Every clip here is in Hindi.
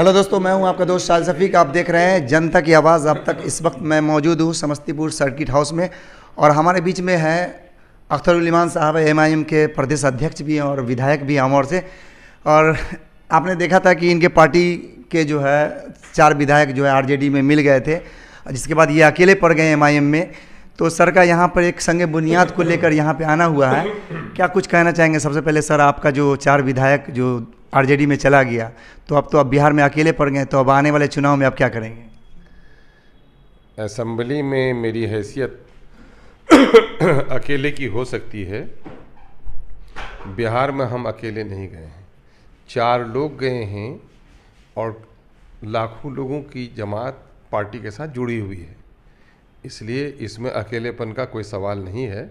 हेलो दोस्तों मैं हूं आपका दोस्त शाल शफीक आप देख रहे हैं जनता की आवाज़ अब तक इस वक्त मैं मौजूद हूं समस्तीपुर सर्किट हाउस में और हमारे बीच में है अख्तरुलमान साहब एम के प्रदेश अध्यक्ष भी हैं और विधायक भी हैं और से और आपने देखा था कि इनके पार्टी के जो है चार विधायक जो है आर में मिल गए थे जिसके बाद ये अकेले पड़ गए एम में तो सर का यहाँ पर एक संग बुनियाद को लेकर यहाँ पर आना हुआ है क्या कुछ कहना चाहेंगे सबसे पहले सर आपका जो चार विधायक जो आरजेडी में चला गया तो अब तो अब बिहार में अकेले पड़ गए तो अब आने वाले चुनाव में आप क्या करेंगे असम्बली में मेरी हैसियत अकेले की हो सकती है बिहार में हम अकेले नहीं गए हैं चार लोग गए हैं और लाखों लोगों की जमात पार्टी के साथ जुड़ी हुई है इसलिए इसमें अकेलेपन का कोई सवाल नहीं है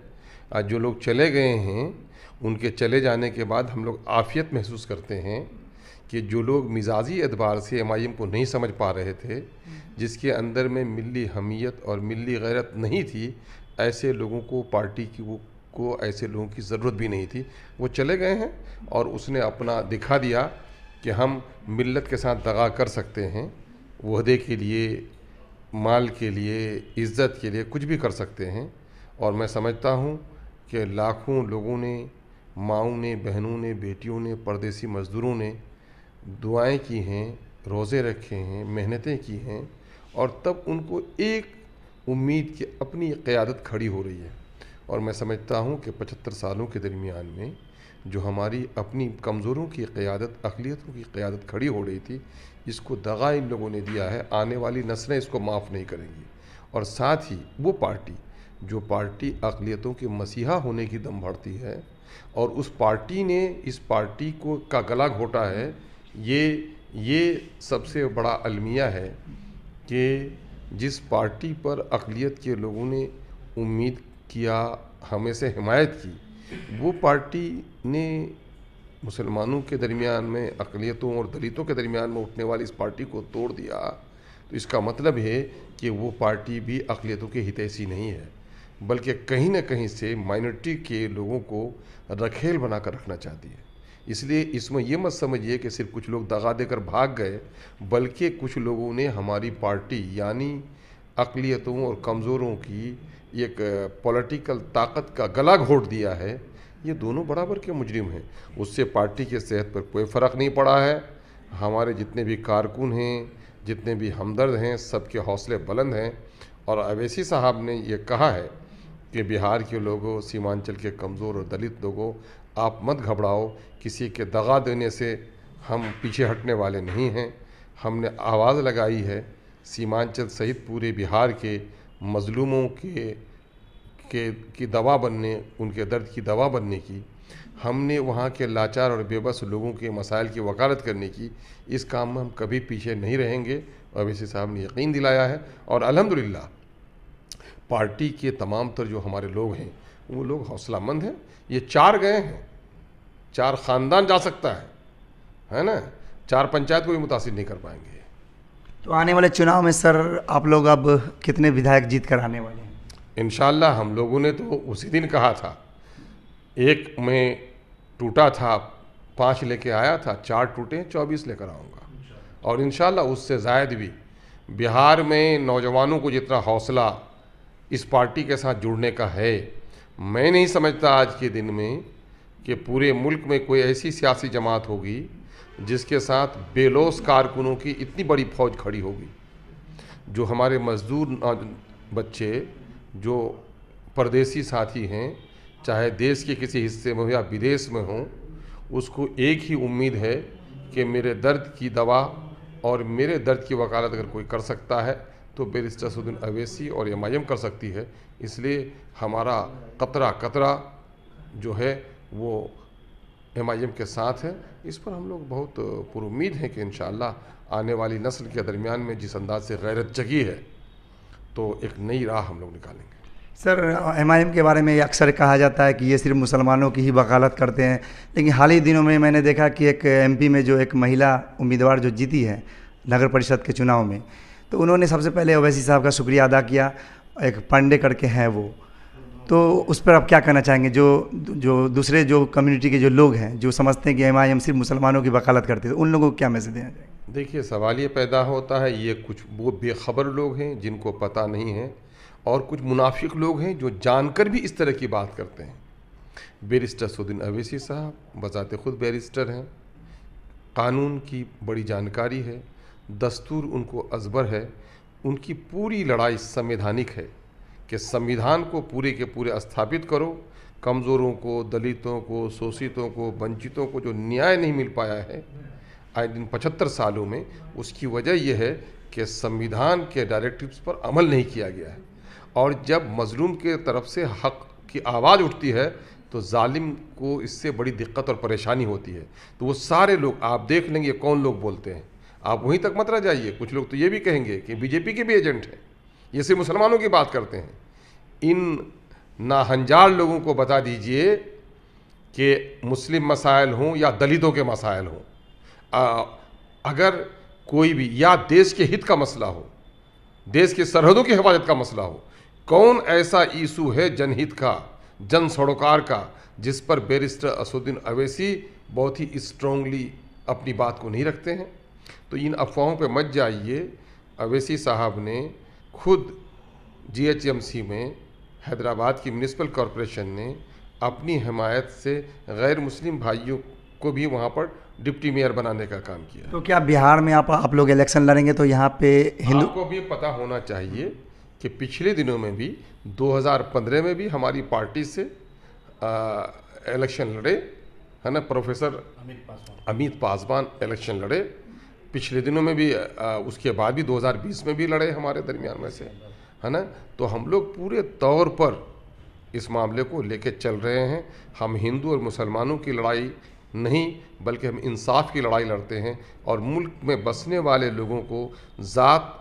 आज जो लोग चले गए हैं उनके चले जाने के बाद हम लोग आफियत महसूस करते हैं कि जो लोग मिजाजी एतबार से एम आई एम को नहीं समझ पा रहे थे जिसके अंदर में मिली हमीयत और मिली गैरत नहीं थी ऐसे लोगों को पार्टी की वो को ऐसे लोगों की ज़रूरत भी नहीं थी वो चले गए हैं और उसने अपना दिखा दिया कि हम मिल्लत के साथ दगा कर सकते हैं वहदे के लिए माल के लिए इज़्ज़त के लिए कुछ भी कर सकते हैं और मैं समझता हूँ कि लाखों लोगों ने माओं ने बहनों ने बेटियों ने परदेसी मज़दूरों ने दुआएं की हैं रोज़े रखे हैं मेहनतें की हैं और तब उनको एक उम्मीद की अपनी क़्यादत खड़ी हो रही है और मैं समझता हूँ कि पचहत्तर सालों के दरमियान में जो हमारी अपनी कमज़ोरों की क़्यादत अकलीतों की क़्यादत खड़ी हो रही थी इसको दगा इन लोगों ने दिया है आने वाली नस्लें इसको माफ़ नहीं करेंगी और साथ ही वो पार्टी जो पार्टी अकलीतों के मसीहा होने की दम भरती है और उस पार्टी ने इस पार्टी को का गला घोटा है ये ये सबसे बड़ा अलमिया है कि जिस पार्टी पर अकलीत के लोगों ने उम्मीद किया हमें से हिमायत की वो पार्टी ने मुसलमानों के दरमियान में अकलीतों और दलितों के दरमियान में उठने वाली इस पार्टी को तोड़ दिया तो इसका मतलब है कि वो पार्टी भी अकलीतों के हितैषी नहीं है बल्कि कहीं ना कहीं से माइनॉरिटी के लोगों को रखेल बनाकर रखना चाहती है इसलिए इसमें यह मत समझिए कि सिर्फ कुछ लोग दगा देकर भाग गए बल्कि कुछ लोगों ने हमारी पार्टी यानी अकलीतों और कमज़ोरों की एक पॉलिटिकल ताकत का गला घोट दिया है ये दोनों बराबर के मुजरिम हैं उससे पार्टी के सेहत पर कोई फ़र्क नहीं पड़ा है हमारे जितने भी कारकुन हैं जितने भी हमदर्द हैं सबके हौसले बुलंद हैं और अवैसी साहब ने यह कहा है कि बिहार के लोगों सीमांचल के कमज़ोर और दलित लोगों आप मत घबराओ किसी के दगा देने से हम पीछे हटने वाले नहीं हैं हमने आवाज़ लगाई है सीमांचल सहित पूरे बिहार के मज़लूमों के के की दवा बनने उनके दर्द की दवा बनने की हमने वहाँ के लाचार और बेबस लोगों के मसाइल की वकालत करने की इस काम में हम कभी पीछे नहीं रहेंगे अवैसी साहब ने यकीन दिलाया है और अलहमदिल्ला पार्टी के तमाम तर जो हमारे लोग हैं वो लोग हौसलामंद हैं ये चार गए हैं चार ख़ानदान जा सकता है है ना चार पंचायत को भी मुतासर नहीं कर पाएंगे तो आने वाले चुनाव में सर आप लोग अब कितने विधायक जीत कर आने वाले हैं इन हम लोगों ने तो उसी दिन कहा था एक में टूटा था पाँच लेके आया था चार टूटे चौबीस लेकर आऊँगा और इन उससे ज़ायद भी बिहार में नौजवानों को जितना हौसला इस पार्टी के साथ जुड़ने का है मैं नहीं समझता आज के दिन में कि पूरे मुल्क में कोई ऐसी सियासी जमात होगी जिसके साथ बेलोस कारकुनों की इतनी बड़ी फौज खड़ी होगी जो हमारे मजदूर बच्चे जो परदेसी साथी हैं चाहे देश के किसी हिस्से में हो या विदेश में हो उसको एक ही उम्मीद है कि मेरे दर्द की दवा और मेरे दर्द की वकालत अगर कोई कर सकता है तो सुद्दीन अवैसी और एम कर सकती है इसलिए हमारा कतरा कतरा जो है वो एम के साथ है इस पर हम लोग बहुत पुरुद हैं कि इन आने वाली नस्ल के दरमियान में जिस अंदाज से गैरत जगी है तो एक नई राह हम लोग निकालेंगे सर एम के बारे में अक्सर कहा जाता है कि ये सिर्फ मुसलमानों की ही वकालत करते हैं लेकिन हाल ही दिनों में मैंने देखा कि एक एमपी में जो एक महिला उम्मीदवार जो जीती है नगर परिषद के चुनाव में तो उन्होंने सबसे पहले अवैसी साहब का शुक्रिया अदा किया एक पांडे करके हैं वो तो उस पर आप क्या कहना चाहेंगे जो जो दूसरे जो कम्युनिटी के जो लोग हैं जो समझते हैं कि एम आई एम सिर्फ मुसलमानों की वकालत करते थे उन लोगों को क्या मैसेज देना चाहिए देखिए सवाल ये पैदा होता है ये कुछ वो बेखबर लोग हैं जिनको पता नहीं है और कुछ मुनाफिक लोग हैं जो जानकर भी इस तरह की बात करते हैं बैरिस्टर सुद्दीन अवैसी साहब बजाते खुद बैरिस्टर हैं कानून की बड़ी जानकारी है दस्तूर उनको अजबर है उनकी पूरी लड़ाई संवैधानिक है कि संविधान को पूरे के पूरे स्थापित करो कमज़ोरों को दलितों को शोषितों को वंचितों को जो न्याय नहीं मिल पाया है आए दिन पचहत्तर सालों में उसकी वजह यह है कि संविधान के डायरेक्टिव्स पर अमल नहीं किया गया है और जब मजलूम के तरफ से हक की आवाज़ उठती है तो जालिम को इससे बड़ी दिक्कत और परेशानी होती है तो वो सारे लोग आप देख लेंगे कौन लोग बोलते हैं आप वहीं तक मत रह जाइए कुछ लोग तो ये भी कहेंगे कि बीजेपी के भी एजेंट हैं ये सिर्फ मुसलमानों की बात करते हैं इन नाहंजार लोगों को बता दीजिए कि मुस्लिम मसाइल हों या दलितों के मसाइल हों अगर कोई भी या देश के हित का मसला हो देश के सरहदों की हिफाजत का मसला हो कौन ऐसा ईशू है जनहित का जन सड़ोकार का जिस पर बैरिस्टर असुद्दीन अवैसी बहुत ही स्ट्रांगली अपनी बात को नहीं रखते हैं तो इन अफवाहों पे मत जाइए अवैसी साहब ने खुद जीएचएमसी में हैदराबाद की म्यूनसिपल कॉरपोरेशन ने अपनी हिमायत से गैर मुस्लिम भाइयों को भी वहाँ पर डिप्टी मेयर बनाने का काम किया तो क्या बिहार में आप आप लोग इलेक्शन लड़ेंगे तो यहाँ पे हिंदू को भी पता होना चाहिए कि पिछले दिनों में भी 2015 में भी हमारी पार्टी से इलेक्शन लड़े है ना प्रोफेसर अमित पासवान अमित पासवान इलेक्शन लड़े पिछले दिनों में भी आ, उसके बाद भी 2020 में भी लड़े हमारे दरमियान में से है ना तो हम लोग पूरे तौर पर इस मामले को लेके चल रहे हैं हम हिंदू और मुसलमानों की लड़ाई नहीं बल्कि हम इंसाफ की लड़ाई लड़ते हैं और मुल्क में बसने वाले लोगों को ज़ात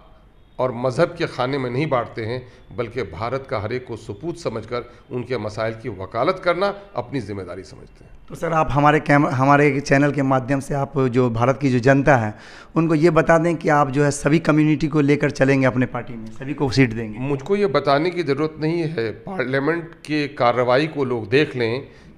और मज़हब के खाने में नहीं बांटते हैं बल्कि भारत का हर एक को सपूत समझकर उनके मसाइल की वकालत करना अपनी जिम्मेदारी समझते हैं तो सर आप हमारे कैम हमारे चैनल के माध्यम से आप जो भारत की जो जनता है उनको ये बता दें कि आप जो है सभी कम्युनिटी को लेकर चलेंगे अपने पार्टी में सभी को सीट देंगे मुझको ये बताने की ज़रूरत नहीं है पार्लियामेंट के कार्रवाई को लोग देख लें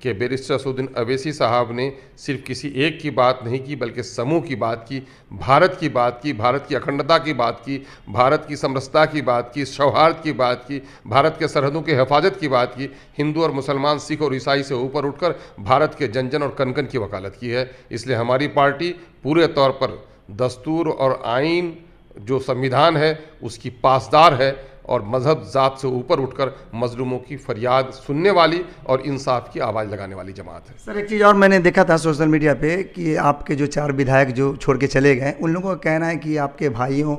कि बेरिस्टर असुद्दीन अवैसी साहब ने सिर्फ किसी एक की बात नहीं की बल्कि समूह की बात की भारत की बात की भारत की अखंडता की बात की भारत की समरसता की बात की सौहार्द की बात की भारत के सरहदों की हिफाजत की बात की हिंदू और मुसलमान सिख और ईसाई से ऊपर उठकर भारत के जन जन और कनकन की वकालत की है इसलिए हमारी पार्टी पूरे तौर पर दस्तूर और आइन जो संविधान है उसकी पासदार है और मजहब ज़ात से ऊपर उठकर मजलूमों की फरियाद सुनने वाली और इंसाफ की आवाज़ लगाने वाली जमात है सर एक चीज़ और मैंने देखा था सोशल मीडिया पे कि आपके जो चार विधायक जो छोड़ के चले गए उन लोगों का कहना है कि आपके भाइयों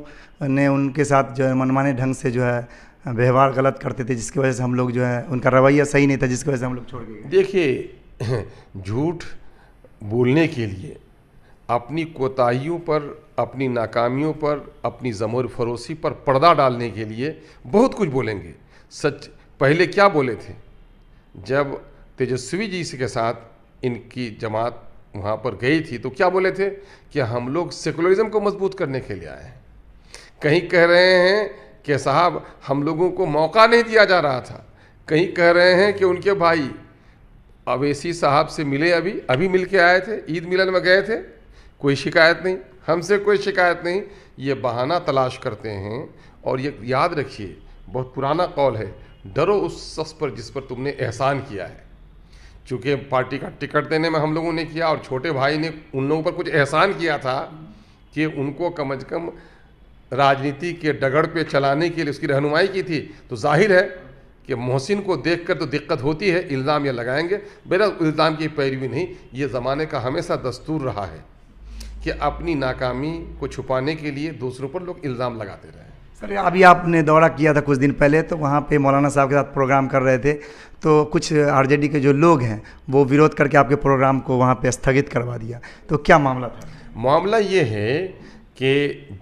ने उनके साथ जो है मनमाने ढंग से जो है व्यवहार गलत करते थे जिसकी वजह से हम लोग जो है उनका रवैया सही नहीं था जिसकी वजह से हम लोग छोड़ गए देखिए झूठ बोलने के लिए अपनी कोताहियों पर अपनी नाकामियों पर अपनी जमूर फरोसी पर पर्दा डालने के लिए बहुत कुछ बोलेंगे सच पहले क्या बोले थे जब तेजस्वी जी के साथ इनकी जमात वहाँ पर गई थी तो क्या बोले थे कि हम लोग सेकुलरिज्म को मजबूत करने के लिए आए हैं कहीं कह रहे हैं कि साहब हम लोगों को मौका नहीं दिया जा रहा था कहीं कह रहे हैं कि उनके भाई अवैसी साहब से मिले अभी अभी मिल के आए थे ईद मिलन में गए थे कोई शिकायत नहीं हमसे कोई शिकायत नहीं ये बहाना तलाश करते हैं और ये याद रखिए बहुत पुराना कॉल है डरो उस शख्स पर जिस पर तुमने एहसान किया है चूँकि पार्टी का टिकट देने में हम लोगों ने किया और छोटे भाई ने उन लोगों पर कुछ एहसान किया था कि उनको कम अज़ कम राजनीति के डगड़ पे चलाने के लिए उसकी रहनुमाई की थी तो जाहिर है कि मोहसिन को देख कर तो दिक्कत होती है इल्ज़ाम ये लगाएंगे बेरा इल्ज़ाम की पैरवी नहीं ये ज़माने का हमेशा दस्तूर रहा है कि अपनी नाकामी को छुपाने के लिए दूसरों पर लोग इल्ज़ाम लगाते रहे सर अभी आपने दौरा किया था कुछ दिन पहले तो वहाँ पे मौलाना साहब के साथ प्रोग्राम कर रहे थे तो कुछ आरजेडी के जो लोग हैं वो विरोध करके आपके प्रोग्राम को वहाँ पे स्थगित करवा दिया तो क्या मामला था मामला ये है कि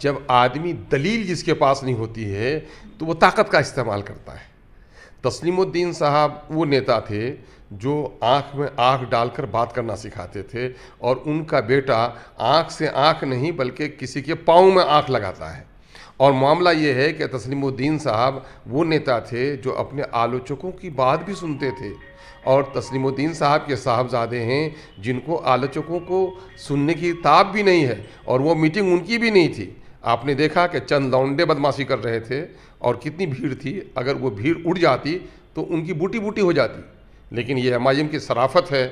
जब आदमी दलील जिसके पास नहीं होती है तो वो ताकत का इस्तेमाल करता है तस्लीमुद्दीन साहब वो नेता थे जो आँख में आँख डालकर बात करना सिखाते थे और उनका बेटा आँख से आँख नहीं बल्कि किसी के पाँव में आँख लगाता है और मामला ये है कि तस्लीमुद्दीन साहब वो नेता थे जो अपने आलोचकों की बात भी सुनते थे और तस्लीमुद्दीन साहब के साहबजादे हैं जिनको आलोचकों को सुनने की ताब भी नहीं है और वो मीटिंग उनकी भी नहीं थी आपने देखा कि चंद लौंडे बदमाशी कर रहे थे और कितनी भीड़ थी अगर वो भीड़ उड़ जाती तो उनकी बूटी बूटी हो जाती लेकिन ये एम की सराफत है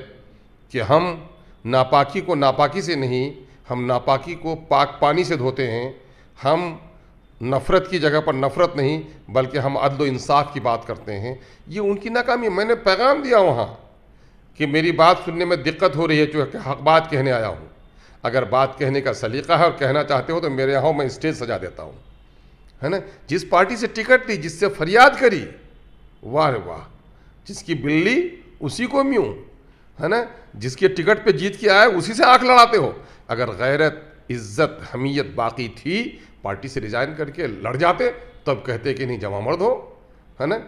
कि हम नापाकी को नापाकी से नहीं हम नापाकी को पाक पानी से धोते हैं हम नफ़रत की जगह पर नफ़रत नहीं बल्कि हम अदल इंसाफ की बात करते हैं ये उनकी नाकामी मैंने पैगाम दिया वहाँ कि मेरी बात सुनने में दिक्कत हो रही है जो हक बात कहने आया हूँ अगर बात कहने का सलीका है और कहना चाहते हो तो मेरे यहाँ मैं स्टेज सजा देता हूँ है ना जिस पार्टी से टिकट ली जिससे फरियाद करी वाह वाह जिसकी बिल्ली उसी को म्यू है ना जिसके टिकट पे जीत के आए उसी से आंख लड़ाते हो अगर गैरत इज्जत हमीयत बाकी थी पार्टी से रिजाइन करके लड़ जाते तब कहते कि नहीं जमा मर्द हो है ना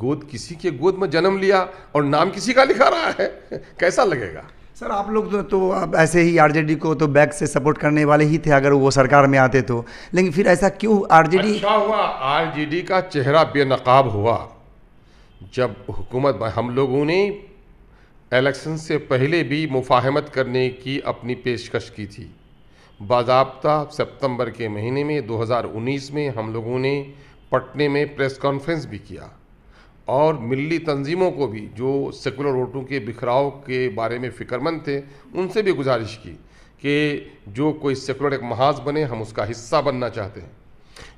गोद किसी के गोद में जन्म लिया और नाम किसी का लिखा रहा है कैसा लगेगा सर आप लोग तो, तो आप ऐसे ही आरजेडी को तो बैक से सपोर्ट करने वाले ही थे अगर वो सरकार में आते तो लेकिन फिर ऐसा क्यों आरजेडी अच्छा हुआ आरजेडी का चेहरा बेनकाब हुआ जब हुकूमत हम लोगों ने इलेक्शन से पहले भी मुफाहमत करने की अपनी पेशकश की थी बाबा सितंबर के महीने में 2019 में हम लोगों ने पटने में प्रेस कॉन्फ्रेंस भी किया और मिली तंजीमों को भी जो सेकुलर वोटों के बिखराव के बारे में फ़िक्रमंद थे उनसे भी गुजारिश की कि जो कोई सेकुलर एक महाज बने हम उसका हिस्सा बनना चाहते हैं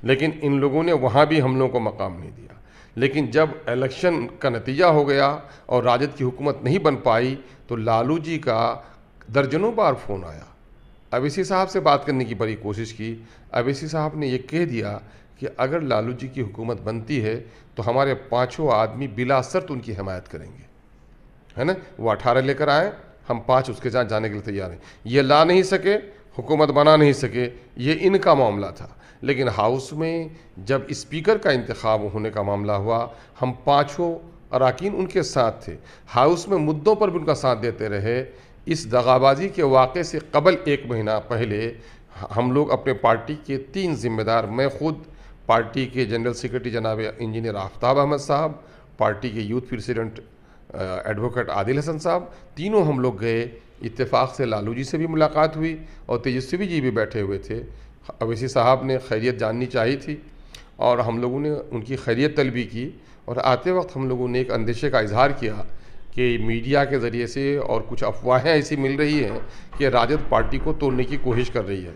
लेकिन इन लोगों ने वहाँ भी हम लोगों को मकाम नहीं दिया लेकिन जब इलेक्शन का नतीजा हो गया और राजद की हुकूमत नहीं बन पाई तो लालू जी का दर्जनों बार फ़ोन आया अवैसी साहब से बात करने की बड़ी कोशिश की अवैसी साहब ने यह कह दिया कि अगर लालू जी की हुकूमत बनती है तो हमारे पाँचों आदमी बिला शर्त तो उनकी हमायत करेंगे है ना वो अठारह लेकर आए हम पाँच उसके साथ जाने के लिए तैयार हैं ये ला नहीं सके हुकूमत बना नहीं सके ये इनका मामला था लेकिन हाउस में जब स्पीकर का इंतखब होने का मामला हुआ हम पाँचों अरकान उनके साथ थे हाउस में मुद्दों पर भी उनका साथ देते रहे इस दगाबाजी के वाक़े से कबल एक महीना पहले हम लोग अपने पार्टी के तीन ज़िम्मेदार मैं ख़ुद पार्टी के जनरल सेक्रेटरी जनाब इंजीनियर आफ्ताब अहमद साहब पार्टी के youth president advocate Adil Hasan sahab तीनों हम लोग गए इत्तेफाक से लालू जी से भी मुलाकात हुई और तेजस्वी जी भी बैठे हुए थे अवैसी साहब ने खैरियत जाननी चाहिए थी और हम लोगों ने उनकी खैरियत तलबी की और आते वक्त हम लोगों ने एक अंदेशे का इजहार किया कि मीडिया के ज़रिए से और कुछ अफवाहें ऐसी मिल रही हैं कि राजद पार्टी को तोड़ने की कोशिश कर रही है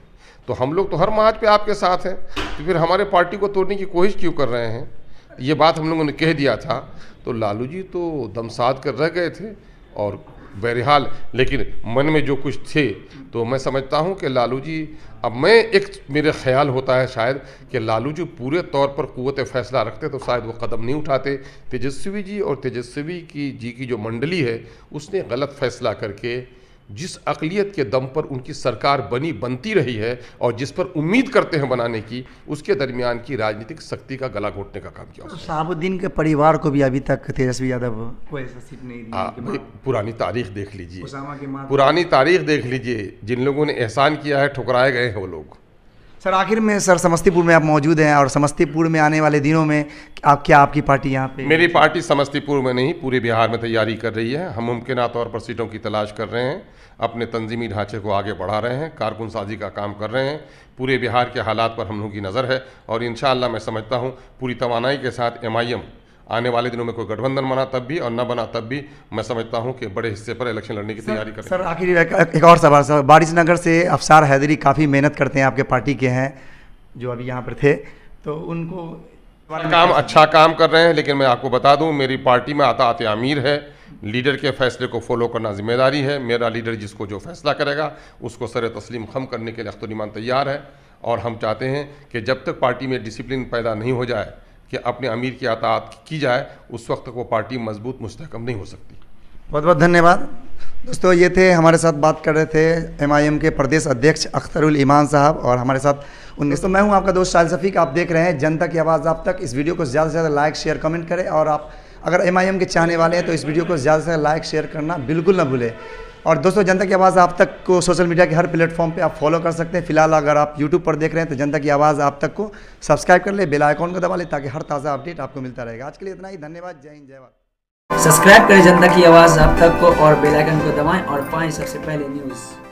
तो हम लोग तो हर माज पे आपके साथ हैं तो फिर हमारे पार्टी को तोड़ने की कोशिश क्यों कर रहे हैं ये बात हम लोगों ने कह दिया था तो लालू जी तो दमसाद कर रह गए थे और बहरहाल लेकिन मन में जो कुछ थे तो मैं समझता हूँ कि लालू जी अब मैं एक मेरे ख्याल होता है शायद कि लालू जी पूरे तौर पर क़वत फैसला रखते तो शायद वो कदम नहीं उठाते तेजस्वी जी और तेजस्वी की जी की जो मंडली है उसने गलत फैसला करके जिस अकलीत के दम पर उनकी सरकार बनी बनती रही है और जिस पर उम्मीद करते हैं बनाने की उसके दरमियान की राजनीतिक शक्ति का गला घोटने का काम किया शाहबुद्दीन के परिवार को भी अभी तक तेजस्वी यादव को ऐसा सीट नहीं आ, हाँ, पुरानी तारीख देख लीजिए पुरानी तारीख देख लीजिए जिन लोगों ने एहसान किया है ठुकराए गए हैं वो लोग सर आखिर में सर समस्तीपुर में आप मौजूद हैं और समस्तीपुर में आने वाले दिनों में आप क्या आपकी पार्टी यहाँ पे मेरी पार्टी समस्तीपुर में नहीं पूरे बिहार में तैयारी कर रही है हम मुमकिन तौर पर सीटों की तलाश कर रहे हैं अपने तंजीमी ढांचे को आगे बढ़ा रहे हैं कारकुन साजी का काम कर रहे हैं पूरे बिहार के हालात पर हम लोगों की नज़र है और इन मैं समझता हूँ पूरी तोानाई के साथ एम आने वाले दिनों में कोई गठबंधन बना तब भी और न बना तब भी मैं समझता हूं कि बड़े हिस्से पर इलेक्शन लड़ने की तैयारी कर सर आखिर एक और सवाल सर बारिश नगर से अफसार हैदरी काफ़ी मेहनत करते हैं आपके पार्टी के हैं जो अभी यहाँ पर थे तो उनको काम अच्छा काम कर रहे हैं लेकिन मैं आपको बता दूँ मेरी पार्टी में आता आते अमीर है लीडर के फैसले को फॉलो करना जिम्मेदारी है मेरा लीडर जिसको जो फैसला करेगा उसको सर तस्लीम खम करने के लिए अख्तरीमान तैयार है और हम चाहते हैं कि जब तक पार्टी में डिसिप्लिन पैदा नहीं हो जाए कि अपने अमीर की अतात की जाए उस वक्त तक वो पार्टी मजबूत मुस्तकम नहीं हो सकती बहुत बहुत धन्यवाद दोस्तों ये थे हमारे साथ बात कर रहे थे एमआईएम के प्रदेश अध्यक्ष अख्तरुल ईमान साहब और हमारे साथ उनके तो मैं हूँ आपका दोस्त शाह सफीक आप देख रहे हैं जनता की आवाज़ आप तक इस वीडियो को ज़्यादा से ज़्यादा लाइक शेयर कमेंट करें और आप अगर एम के चाहने वाले हैं तो इस वीडियो को ज़्यादा से ज़्यादा लाइक शेयर करना बिल्कुल ना भूलें और दोस्तों जनता की आवाज़ आप तक को सोशल मीडिया के हर प्लेटफॉर्म पे आप फॉलो कर सकते हैं फिलहाल अगर आप यूट्यूब पर देख रहे हैं तो जनता की आवाज़ आप तक को सब्सक्राइब कर ले बेल आइकॉन को दबा ले ताकि हर ताज़ा अपडेट आपको मिलता रहेगा आज के लिए इतना ही धन्यवाद जय हिंद जय भारत सब्सक्राइब करें जनता की आवाज़ आप तक को और बेलाइकन को दबाएँ और पाएँ सबसे पहले न्यूज़